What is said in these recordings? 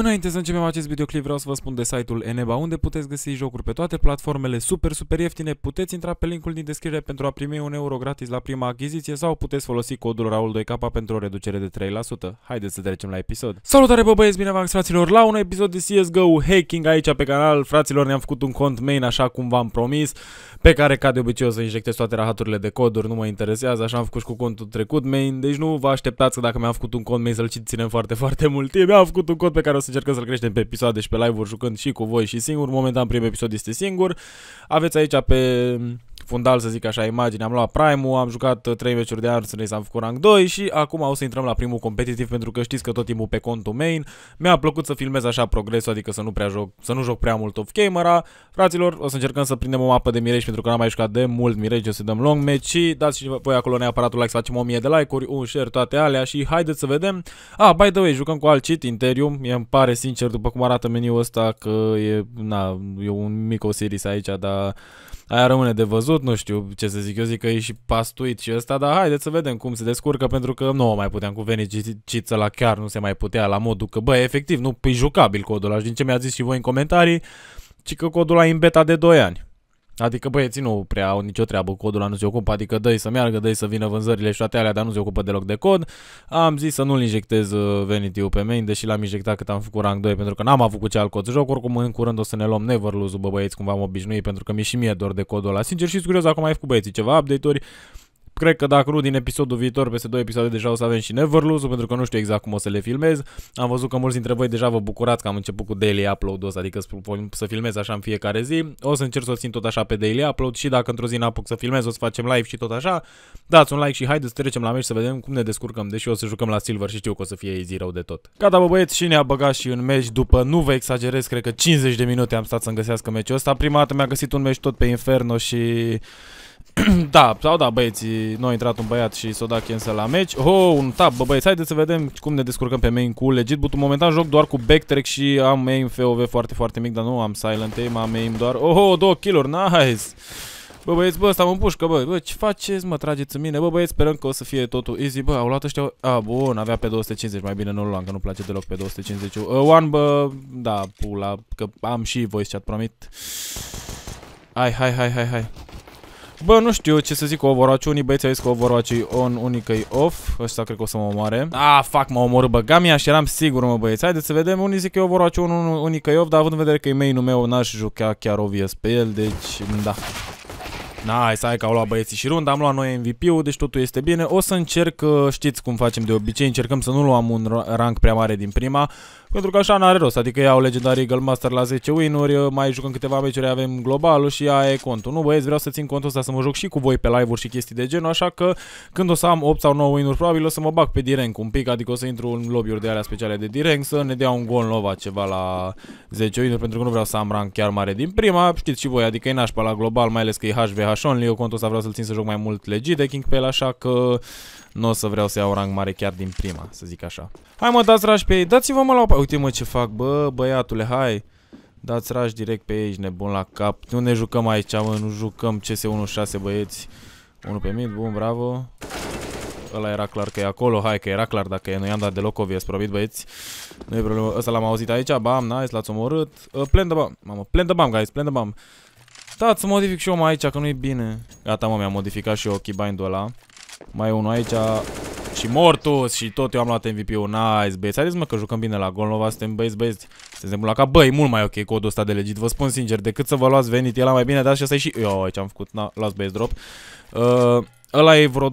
Înainte să începem acest videoclip vreau să vă spun de site-ul Eneba unde puteți găsi jocuri pe toate platformele super super ieftine. Puteți intra pe linkul din descriere pentru a primi un euro gratis la prima achiziție sau puteți folosi codul Raul2K pentru o reducere de 3%. Haideți să trecem la episod. Salutare bă băieți, bine v-am fraților la un episod de CSGO Hacking aici pe canal. Fraților ne-am făcut un cont main așa cum v-am promis pe care ca de obicei o să injectez toate rahaturile de coduri, nu mă interesează, așa am făcut și cu contul trecut main, deci nu vă așteptați că dacă mi-am făcut un cont main să-l ținem foarte foarte mult mi-am făcut un cont pe care o să încercăm să-l creștem pe episoade și pe live-uri jucând și cu voi și singur. Momentan primul episod este singur. Aveți aici pe fundal, să zic așa, imagine. Am luat Prime-ul, am jucat 3 uh, meciuri de Arsenal, am făcut rang 2 și acum o să intrăm la primul competitiv pentru că știți că tot timpul pe contul main. Mi-a plăcut să filmez așa progresul, adică să nu prea joc, să nu joc prea mult off camera. Fraților, o să încercăm să prindem o mapă de Mirage pentru că n-am mai jucat de mult Mirage, o să dăm long match și dați și voi acolo neapărat un like să facem 1000 de like-uri, un share, toate alea și haideți să vedem. Ah, by the way, jucăm cu alt cheat, Interium. Mie îmi pare sincer după cum arată meniul ăsta că e, na, e un mic o series aici, dar aia rămâne de văzut tot nu știu ce să zic, eu zic că e și pastuit și ăsta, dar haideți să vedem cum se descurcă, pentru că nu o mai puteam cu venicița la chiar, nu se mai putea la modul că, bă, efectiv, nu, e jucabil codul ăla, și din ce mi-a zis și voi în comentarii, ci că codul ăla e în beta de 2 ani. Adică băieții nu prea au nicio treabă, codul ăla nu se ocupă, adică dă să meargă, dă să vină vânzările și toate alea, dar nu se ocupă deloc de cod. Am zis să nu-l injectez uh, venitiu pe main, deși l-am injectat cât am făcut rang 2, pentru că n-am avut cu ce alt cod joc, oricum în curând o să ne luăm Neverlose, bă băieți, cum v-am obișnuit, pentru că mi-e și mie dor de codul ăla. Sincer și curios, acum ai făcut băieții ceva update-uri, Cred că dacă nu din episodul viitor, peste două episoade deja o să avem și Neverlose, pentru că nu știu exact cum o să le filmez. Am văzut că mulți dintre voi deja vă bucurați că am început cu daily upload-ul ăsta, adică să filmez așa în fiecare zi. O să încerc să o țin tot așa pe daily upload și dacă într-o zi n-apuc să filmez, o să facem live și tot așa. Dați un like și haideți să trecem la meci să vedem cum ne descurcăm, deși o să jucăm la Silver și știu că o să fie easy rău de tot. Gata, bă băieți, și ne-a băgat și un meci după, nu vă exagerez, cred că 50 de minute am stat să-mi găsească meciul ăsta. Prima dată mi-a găsit un meci tot pe Inferno și da, sau da, băieții, noi a intrat un băiat și s-o dat cancel la meci. Oh, un tap, bă, băieți, haideți să vedem cum ne descurcăm pe main cu legit. butul. momentan joc doar cu backtrack și am aim FOV foarte, foarte mic, dar nu am silent aim, am aim doar... Oh, două kill-uri, nice! Bă, băieți, bă, stau în pușcă, bă, bă, ce faceți, mă, trageți în mine, bă, băieți, sperăm că o să fie totul easy, bă, au luat ăștia, a, bun, avea pe 250, mai bine nu-l luam, că nu place deloc pe 250, uh, one, bă, da, pula, că am și voice chat, promit, hai, hai, hai, hai, hai. Bă, nu știu ce să zic cu Overwatch. Unii băieți au zis că Overwatch e on, unii că e off. Ăsta cred că o să mă omoare. Ah, fac, m-a omorât băgamia și eram sigur, mă băieți. Haideți să vedem. Unii zic că e Overwatch on, unii că e off, dar având în vedere că e mainul meu, n-aș juca chiar obvious pe el, deci da. Nice, hai că au luat băieții și runda, am luat noi MVP-ul, deci totul este bine. O să încerc, uh, știți cum facem de obicei, încercăm să nu luăm un rank prea mare din prima, pentru că așa n-are rost, adică iau legendarii Eagle Master la 10 win-uri, uh, mai jucăm câteva meciuri, avem globalul și aia e contul. Nu băieți, vreau să țin contul ăsta, să mă joc și cu voi pe live-uri și chestii de genul, așa că când o să am 8 sau 9 win-uri, probabil o să mă bag pe direnc un pic, adică o să intru în lobby-uri de alea speciale de direnc, să ne dea un gol nova ceva la 10 win-uri, pentru că nu vreau să am rank chiar mare din prima, știți și voi, adică e nașpa la global, mai ales că e HVH only, eu contul ăsta vreau să-l țin să joc mai mult legit de King pe el, așa că nu o să vreau să iau rang mare chiar din prima, să zic așa. Hai mă, dați rush pe ei, dați-vă mă la... opa. Uite mă ce fac, bă, băiatule, hai. Dați rush direct pe ei, nebun la cap. Nu ne jucăm aici, mă, nu jucăm CS1-6 băieți. Unul pe mid, bun, bravo. Ăla era clar că e acolo, hai că era clar dacă e, nu i-am dat deloc o vies, probit băieți. Nu e problemă, ăsta l-am auzit aici, bam, nice, l-ați omorât. Uh, plan de bam, mamă, plan de bam, guys, plan de bam. Stați, modific și eu mai aici, că nu e bine. Gata, mă, mi-am modificat și eu keybind-ul ăla. Mai e unul aici. Și Mortus și tot eu am luat MVP-ul. Nice, băieți. Haideți mă că jucăm bine la Golnova. Suntem băieți, băieți. Suntem la ca Băi, mult mai ok codul ăsta de legit. Vă spun sincer, decât să vă luați venit, e la mai bine, dar și ăsta e și... Eu aici am făcut, na, las băieți drop. Uh, ăla e vreo 10-11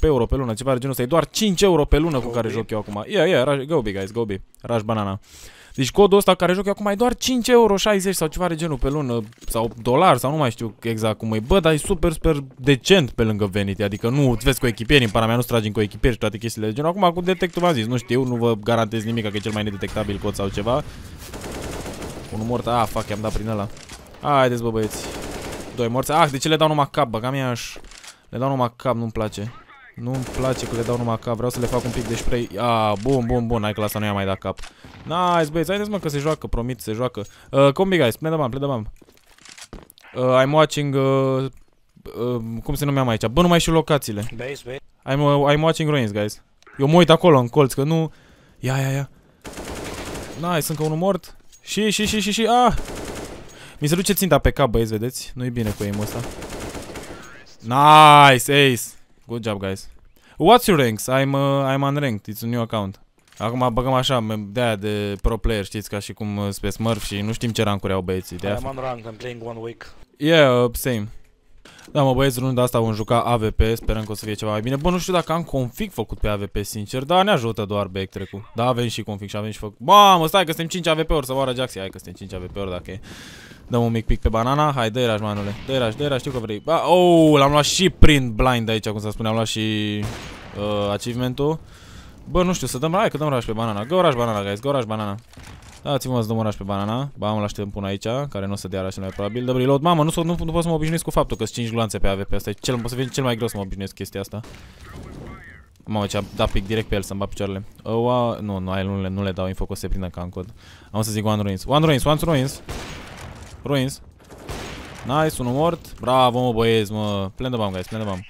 euro pe lună, ceva de genul ăsta. E doar 5 euro pe lună go cu care be. joc eu acum. Ia, Yeah, ia, yeah, go be, guys, go be. Rush banana. Deci codul ăsta care joc acum e doar 5 euro 60 sau ceva de genul pe lună sau dolar sau nu mai știu exact cum e. Bă, dar e super, super decent pe lângă Vanity. Adică nu îți vezi cu echipieri, în pana mea nu stragi cu echipieri și toate chestiile de genul. Acum cu detectul v-am zis, nu știu, nu vă garantez nimic că e cel mai nedetectabil cod sau ceva. un mort, ah, fac, i-am dat prin ăla. Haideți, bă, băieți. Doi morți. Ah, de deci ce le dau numai cap, bă, cam aș... Le dau numai cap, nu-mi place. Nu-mi place că le dau numai cap, vreau să le fac un pic de spray. A, ah, bun, bun, bun, hai că la asta nu i a mai dat cap. Nice, băieți, haideți mă că se joacă, promit, se joacă. Uh, combi, guys, play the bomb, play the bomb. Uh, I'm watching... Uh, uh, cum se numeam aici? Bă, nu mai știu locațiile. I'm, uh, I'm watching ruins, guys. Eu mă uit acolo în colț, că nu... Ia, ia, ia. Nice, încă unul mort. Și, și, și, și, și, ah! Mi se duce ținta pe cap, băieți, vedeți? Nu-i bine cu aimul ăsta. Nice, ace! Good job, guys. What's your ranks? I'm, uh, I'm unranked. It's a new account. Acum băgăm așa, de aia de pro player, știți, ca și cum uh, pe Smurf și nu știm ce rancuri au băieții. De I'm unranked, I'm playing one week. Yeah, uh, same. Da, mă băieți, runda asta vom juca AVP, sperăm că o să fie ceva mai bine. Bă, nu știu dacă am config făcut pe AVP, sincer, dar ne ajută doar back trecu. Da, avem și config și avem și făcut. Mamă, stai că suntem 5 AVP-uri, să moară Jaxi, hai că suntem 5 AVP-uri dacă e. Dăm un mic pic pe banana. Hai, dă raș, manule. Dă raș, dă raș, știu că vrei. Ba, oh, l-am luat și prin blind aici, cum să spune. Am luat și uh, achievement-ul. Bă, nu știu, să dăm, hai că dăm raș pe banana. Go raș banana, guys, go raș banana. Dați-mă să dăm oraș pe banana. Ba, mă l-aștept pun aici, care nu o să dea oraș mai probabil. Dă reload. Mamă, nu, nu, nu, nu pot să mă obișnuiesc cu faptul că sunt 5 gloanțe pe AVP. Asta e cel, să fie cel mai greu să mă obișnuiesc chestia asta. Mamă, ce-am dat pic direct pe el să-mi bat picioarele. nu, nu, nu, nu, le, nu le dau info că se prindă ca în cod. Am să zic One Ruins. One Ruins, One Ruins. Ruins. Nice, unul mort. Bravo, mă, băieți, mă. Plen de bam, guys, plen de bam.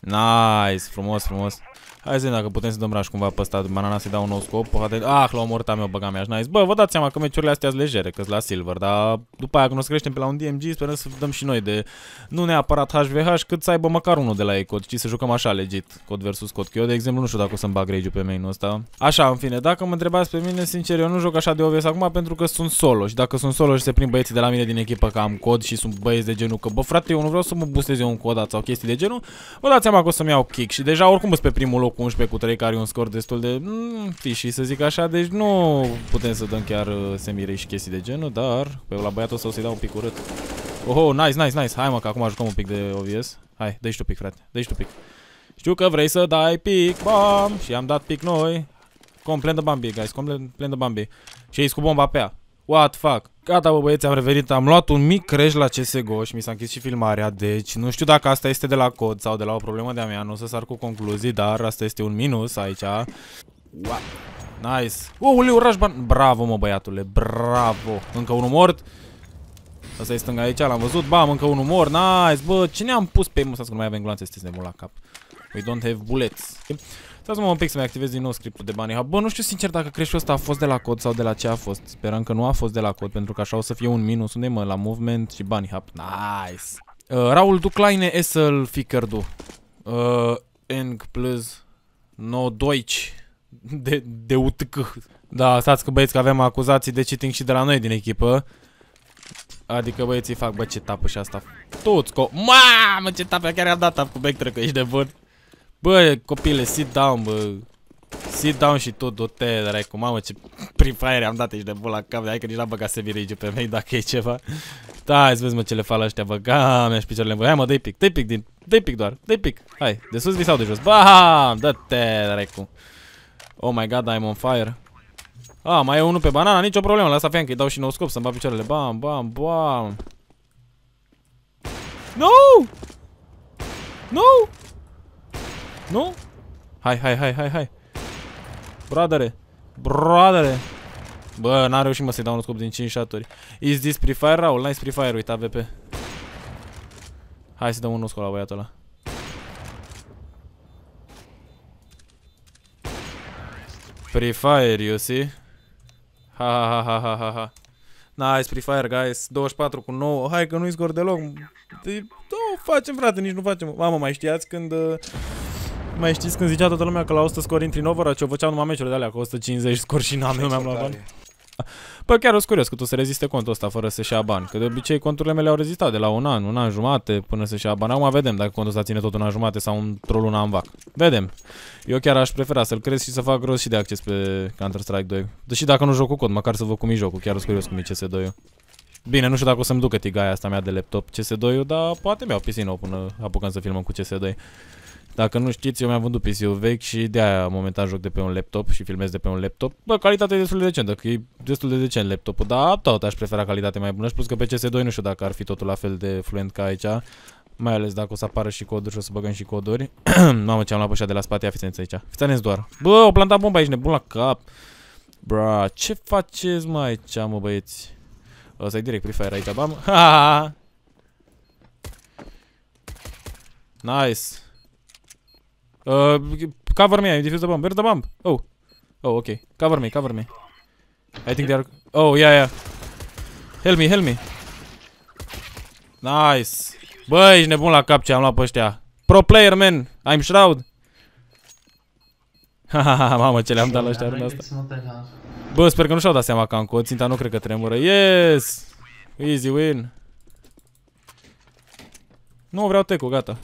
Nice, frumos, frumos. Hai să vedem dacă putem să dăm rush cumva pe ăsta banana să-i dau un nou scop. Poate... Ah, l-au omorât meu, băga mea, nice. Bă, vă dați seama că meciurile astea sunt legere, că la silver, dar după aia când o să creștem pe la un DMG, sperăm să dăm și noi de nu neapărat HVH, cât să aibă măcar unul de la ei cod, știi, să jucăm așa legit, cod versus cod. Că eu, de exemplu, nu știu dacă o să-mi bag rage pe main-ul ăsta. Așa, în fine, dacă mă întrebați pe mine, sincer, eu nu joc așa de obvious acum pentru că sunt solo și dacă sunt solo și se prind băieții de la mine din echipă că am cod și sunt băieți de genul că, bă, frate, eu nu vreau să mă bustez eu un codat sau chestii de genul, vă dați seama că o să-mi iau kick și deja oricum sunt pe primul loc loc 11 cu 3 care e un scor destul de mm, fișii să zic așa, deci nu putem să dăm chiar uh, semirei și chestii de genul, dar pe la băiatul ăsta o să-i dau un pic urât. Oh, nice, nice, nice. Hai mă, că acum ajutăm un pic de OVS. Hai, dă tu pic, frate. dă tu pic. Știu că vrei să dai pic, bam, și am dat pic noi. Complet de Bambi, guys, complet de Bambi. Și ești cu bomba pe ea. What fuck? Gata, bă, băieți, am revenit, am luat un mic crash la CSGO și mi s-a închis și filmarea, deci nu știu dacă asta este de la cod sau de la o problemă de-a mea, nu o să sar cu concluzii, dar asta este un minus aici. Wow. Nice. Oh, ulei, oraș Bravo, mă, băiatule, bravo. Încă unul mort. Asta e stânga aici, l-am văzut, bam, încă unul mort, nice, bă, cine am pus pe... Mă, să nu mai avem gloanțe, sunteți nebun la cap. We don't have bullets. Stați-mă un pic să-mi activez din nou scriptul de bani. Hop. Bă, nu știu sincer dacă creșul ăsta a fost de la cod sau de la ce a fost. Sperăm că nu a fost de la cod, pentru că așa o să fie un minus. Unde mă? La movement și bani Hop. Nice! Uh, Raul Duclaine Essel Fickerdu. Uh, Eng plus No Deutsch. De, de utc. Da, stați că băieți că avem acuzații de cheating și de la noi din echipă. Adică băieții fac, bă, ce tapă și asta. Toți co... Mamă, ce tapă, chiar i-am dat tap cu backtrack, ești de bun. Bă, copile, sit down, bă. Sit down și tot do te cu Mamă, ce prin Fire am dat aici de bula cap. Hai că nici n-am băgat se virigi pe mei dacă e ceva. Da, îți vezi, mă, ce le fac la ăștia, bă. Ga, mi-aș picioarele Hai, mă, dai pic, dai pic, din, dai pic doar, dai pic. Hai, de sus vi sau de jos. Bam, dă-te, dracu. Oh my god, I'm on fire. A, mai e unul pe banana, nicio problemă, lasă fiam că îi dau și nou scop să-mi bag picioarele. Bam, bam, bam. No! No! Nu? Hai, hai, hai, hai, hai. Bradere. Bradere. Bă, n-am reușit mă să-i dau un scop din 5 shot-uri. Is this Free Fire Raul? Nice Free Fire, uita VP. Hai să dăm un scop la băiatul ăla. Free Fire, you see? Ha, ha, ha, ha, ha, ha. Nice Free Fire, guys. 24 cu 9. Hai că nu-i scor deloc. De... Nu facem, frate, nici nu facem. Mamă, mai știați când... Uh... Mai știți când zicea toată lumea că la 100 scori intri în ce-o făceam numai meciurile de alea cu 150 scori și n-am, nu mi-am luat bani. Păi chiar o curios că tu să reziste contul ăsta fără să-și ia bani, că de obicei conturile mele au rezistat de la un an, un an jumate până să-și ia bani. Acum vedem dacă contul ăsta ține tot un an jumate sau într-o lună în vac. Vedem. Eu chiar aș prefera să-l crezi și să fac gros și de acces pe Counter-Strike 2. Deși dacă nu joc cu cont, măcar să văd cum e jocul, chiar o curios cum e CS2 Bine, nu știu dacă o să-mi ducă tigaia asta mea de laptop cs 2 dar poate mi-au PC nou până apucăm să filmăm cu CS2. Dacă nu știți, eu mi-am vândut PC-ul vechi și de-aia momentan joc de pe un laptop și filmez de pe un laptop. Bă, calitatea e destul de decentă, că e destul de decent laptopul, dar tot aș prefera calitate mai bună și plus că pe CS2 nu știu dacă ar fi totul la fel de fluent ca aici. Mai ales dacă o să apară și coduri și o să băgăm și coduri. Mamă, ce am luat de la spate, ia fiți aici. Fiți doar. Bă, o planta bomba aici, nebun la cap. Bra, ce faceți mai aici, mă băieți? să-i direct Free Fire aici, bam. Ha, ha, ha. Nice. Uh, cover me, I defuse the bomb. Where's the bomb? Oh. Oh, okay. Cover me, cover me. I think they are... Oh, yeah, yeah. Help me, help me. Nice. Băi, ești nebun la cap ce am luat pe ăștia. Pro player, man. I'm Shroud. Hahaha, mamă, ce le-am dat la ăștia rând asta. Bă, sper că nu și-au dat seama că am cu o ținta, nu cred că tremură. Yes! Easy win. Nu, vreau tecu, gata.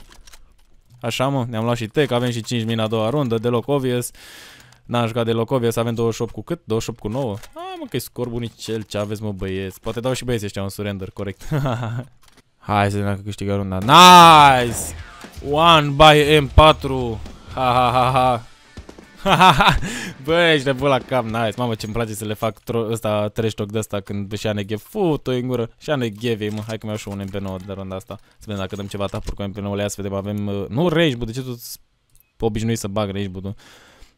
Așa mă, ne-am luat și tech, avem și 5 mii a doua rundă, deloc obvious. N-am jucat deloc obvious, avem 28 cu cât? 28 cu 9? A, mă, că-i scor bunicel, ce aveți mă băieți. Poate dau și băieți ăștia un surrender, corect. Hai să vedem dacă câștigă runda. Nice! One by M4. Ha ha ha ha. Bă, ești de la cap, nice. Mamă, ce-mi place să le fac ăsta trash talk de ăsta când și ne ghev. Fu, în gură. Și ane ghevi, mă. Hai că mi-au și un MP9 de rând asta. Să vedem dacă dăm ceva tapuri cu MP9-le. Ia să vedem, avem... Uh, nu, rage, bă, de ce tu obișnuit să bag rage, bă, tu?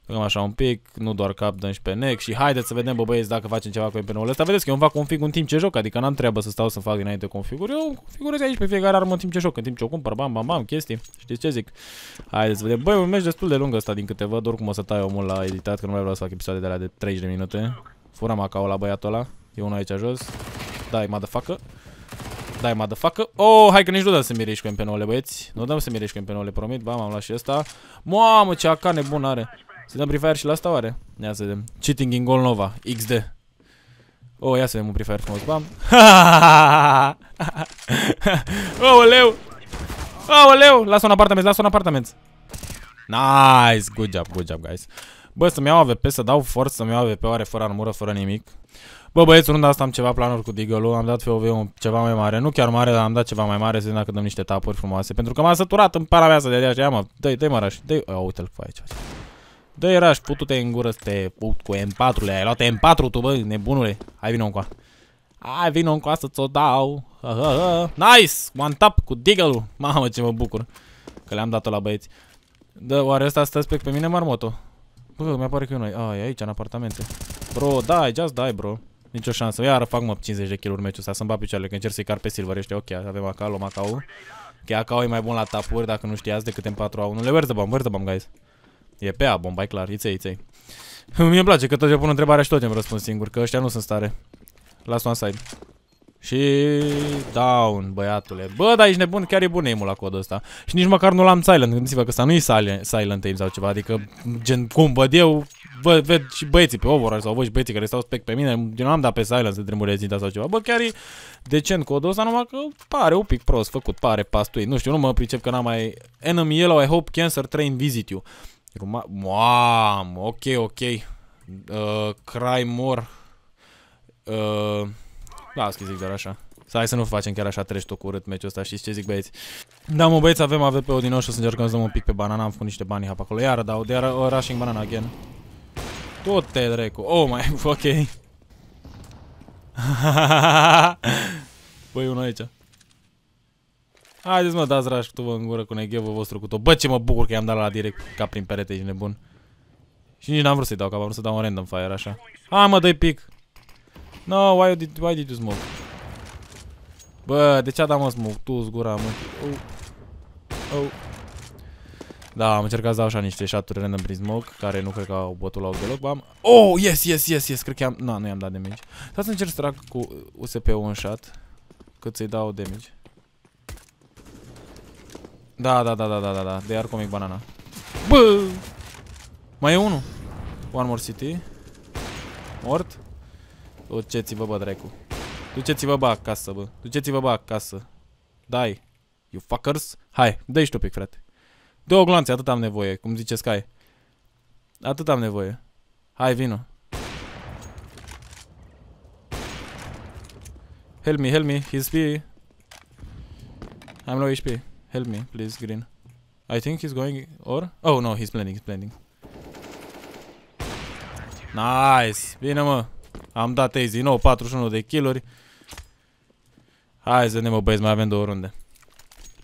Păcăm așa un pic, nu doar cap, dăm și pe nec și haideți să vedem, bă băieți, dacă facem ceva cu MP9-ul ăsta. Vedeți că eu îmi fac config în timp ce joc, adică n-am treabă să stau să fac dinainte configuri. Eu configurez aici pe fiecare armă în timp ce joc, în timp ce o cumpăr, bam, bam, bam, chestii. Știți ce zic? Haideți să vedem. Băi, un meci destul de lung ăsta din câte văd, oricum o să tai omul la editat, că nu mai vreau să fac episoade de la de 30 de minute. Fura macau la băiatul ăla. E unul aici jos. Dai, motherfucker. Dai, motherfucker. Oh, hai că nici nu dăm să mirești cu MP9-le, băieți. Nu dăm să mirești cu MP9-le, promit. Bam, am luat și ăsta. Mamă, ce AK nebun are. Să dăm prefire și la asta oare? Ia să vedem. Cheating in Golnova, Nova. XD. O, oh, ia să vedem un prefire frumos. Bam. ha ha Lasă un apartament, lasă un apartament. Nice! Good job, good job, guys. Bă, să-mi iau AVP, să dau forță, să-mi iau AVP, oare fără armură, fără nimic. Bă, băieți, runda asta am ceva planuri cu Deagle-ul, am dat FOV ceva mai mare, nu chiar mare, dar am dat ceva mai mare, să vedem dacă dăm niște tapuri frumoase, pentru că m-am săturat în para mea să de aceea, mă, dă-i, dă-i mă, dă-i, uite-l, ce face. Da, era și putu în gură să te put cu M4-le. Ai luat M4 tu, bă, nebunule. Hai, vino încoa. Hai, vino încoa să ți-o dau. Ha, ha, ha. Nice! One tap cu Deagle-ul. Mamă, ce mă bucur. Că le-am dat-o la băieți. Da, oare ăsta stă spec pe mine, marmoto? Bă, mi-apare că e noi. A, e aici, în apartamente. Bro, dai, just dai, bro. Nici o șansă. Iară fac, mă, 50 de kill-uri meciul ăsta. Să-mi picioarele, că încerc să-i car pe silver. Ești ok, avem AK, macau. Că ak e mai bun la tapuri, dacă nu știați, decât M4A1. Le where's the bomb, where's the bomb, guys? E pe A bomba, e clar, iței, iței. Mie îmi place că tot eu pun întrebarea și tot îmi răspund singur, că ăștia nu sunt stare. Las o on side. Și down, băiatule. Bă, dar ești nebun, chiar e bun aimul la codul ăsta. Și nici măcar nu l-am silent, gândiți-vă că ăsta nu e silent, silent aim sau ceva, adică gen cum văd eu, bă, ved și băieții pe overwatch sau văd și băieții care stau spec pe mine, din n-am dat pe silent să tremure zinta sau ceva. Bă, chiar e decent codul ăsta, numai că pare un pic prost făcut, pare pastui. Nu știu, nu mă pricep că n-am mai enemy yellow, I hope cancer train visit you. Ruma... Mam, ok, ok. Uh, cry more. Uh, las da, că zic doar așa. Să hai să nu facem chiar așa treci tot cu urât meciul ăsta, știți ce zic băieți? Da, mă băieți, avem AVP-ul din nou și o să încercăm să dăm un pic pe banana, am făcut niște bani hap acolo. Iară, dau, de iară, uh, rushing banana again. Tot te dracu. Oh my, ok. Păi unul aici. Haideți mă, dați raș tu în gură cu neghevul vostru cu tot. Bă, ce mă bucur că i-am dat la direct ca prin perete, ești nebun. Și nici n-am vrut să-i dau cap, am vrut să dau un random fire, așa. Hai mă, dă i pic. No, why did, why did you smoke? Bă, de ce a dat mă smoke? Tu-ți gura, mă. Oh. Oh. Da, am încercat să dau așa niște shot-uri random prin smoke, care nu cred că au bătut la ochi deloc. Bam. Oh, yes, yes, yes, yes, cred că am... Na, nu i-am dat damage. Stai să încerc să trag cu USP-ul în shot, cât să-i dau damage. Da, da, da, da, da, da, da. De comic Banana. Bă! Mai e unul. One more city. Mort. Duceți-vă, bă, dracu. Duceți-vă, bă, acasă, bă. Duceți-vă, bă, acasă. Dai. You fuckers. Hai, dă i și tu pic, frate. Dă o glanțe, atât am nevoie, cum zice Sky. Atât am nevoie. Hai, vină Help me, help me, he's B. I'm low HP. Help me, please, Green. I think he's going... Or? Oh, no, he's planning, he's planning. Nice! Bine, mă! Am dat easy, nou 41 de killuri. Hai să ne mă, băieți, mai avem două runde.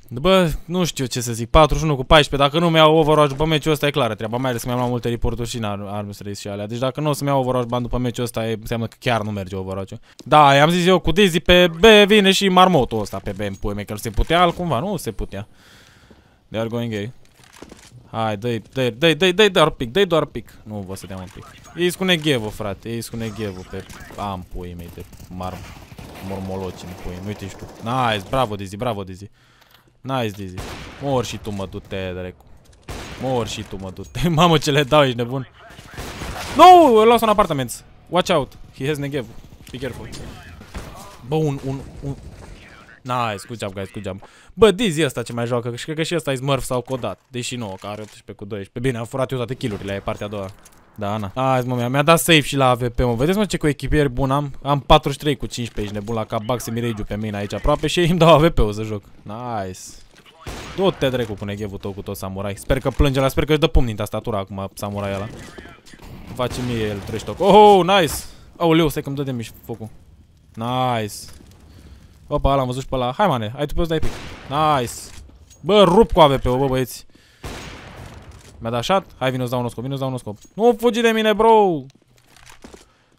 Bă, nu știu ce să zic, 41 cu 14, dacă nu mi-au Overwatch după meciul ăsta e clară treaba, mai ales că mi-am luat multe reporturi și în Arms Race și alea. Deci dacă nu o să-mi iau Overwatch ban după meciul ăsta, e, înseamnă că chiar nu merge Overwatch-ul. Da, i-am zis eu cu Dizzy pe B vine și marmotul ăsta pe B în puime, că se putea altcumva, nu se putea. They are going gay. Hai, dă-i, dă-i, dă-i, dă-i, dă-i doar pic, dă-i doar pic. Nu, vă să dea un pic. Ei scune ghevo, frate, ei scune ghevo pe am puii mei, de marm, mormoloci în puii, uite și tu. Nice, bravo Dizzy, bravo Dizzy. Nice, Dizzy. Mor și tu, mă, du-te, dracu. Mor și tu, mă, du-te. Mamă, ce le dau, ești nebun. No, îl lasă în apartament. Watch out. He has negev. Be careful. Bă, un, un, un... Nice, good job, guys, good job. Bă, Dizzy ăsta ce mai joacă, și cred că și ăsta e Smurf sau Codat. Deși nouă, că are 18 cu 12. Bine, am furat eu toate kill killurile, e partea a doua. Da, Ana. Azi, mă, mi-a dat safe și la AVP, mă. Vedeți, mă, ce cu echipier bun am? Am 43 cu 15 aici, nebun la cap, bag semiregiu pe mine aici aproape și îmi dau AVP-ul să joc. Nice. Du-te dracu, cu ghevul tău cu tot samurai. Sper că plânge la, sper că își dă pumn din tastatura acum samurai ăla. Face mie el trash talk. Oh, nice. Aoleu, stai că îmi dă de mici focul. Nice. Opa, l-am văzut și pe ăla. Hai, mane, ai tu pe dai pic. Nice. Bă, rup cu AVP-ul, bă, băieți. Mi-a dat shot? Hai, vino, ți dau un scop, vino, ți dau un scop. Nu fugi de mine, bro!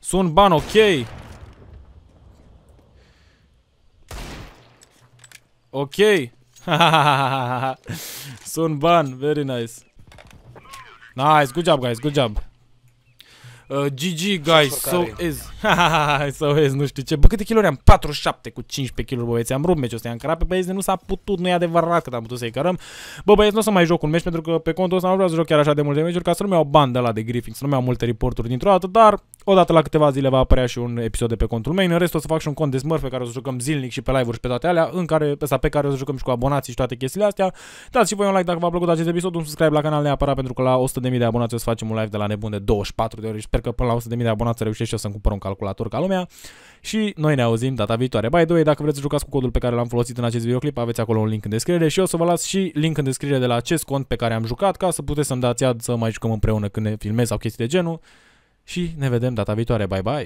Sunt ban, ok! Ok! Sun ban, very nice. Nice, good job guys, good job. GG, uh, guys, so is. so is, nu știu ce. Bă, câte kilori am? 47 cu 15 kg, băieți. Am rupt meciul ăsta, am cărat pe băieți, nu s-a putut, nu e adevărat că am putut să-i cărăm. Bă, băieți, nu o să mai joc un meci pentru că pe contul ăsta nu vreau să joc chiar așa de multe meciuri, ca să nu mi iau bandă la de Griffin, să nu mi iau multe reporturi dintr-o dată, dar Odată la câteva zile va apărea și un episod de pe contul meu. În rest o să fac și un cont de Smurf pe care o să jucăm zilnic și pe live-uri și pe toate alea, în care, pe, pe care o să jucăm și cu abonații și toate chestiile astea. Dați și voi un like dacă v-a plăcut acest episod, un subscribe la canal neapărat pentru că la 100.000 de abonați o să facem un live de la nebun de 24 de ori și sper că până la 100.000 de abonați reușesc și eu să-mi cumpăr un calculator ca lumea. Și noi ne auzim data viitoare. By the way, dacă vreți să jucați cu codul pe care l-am folosit în acest videoclip, aveți acolo un link în descriere și o să vă las și link în descriere de la acest cont pe care am jucat ca să puteți să-mi dați ad să mai jucăm împreună când ne filmez sau chestii de genul și ne vedem data viitoare. Bye bye!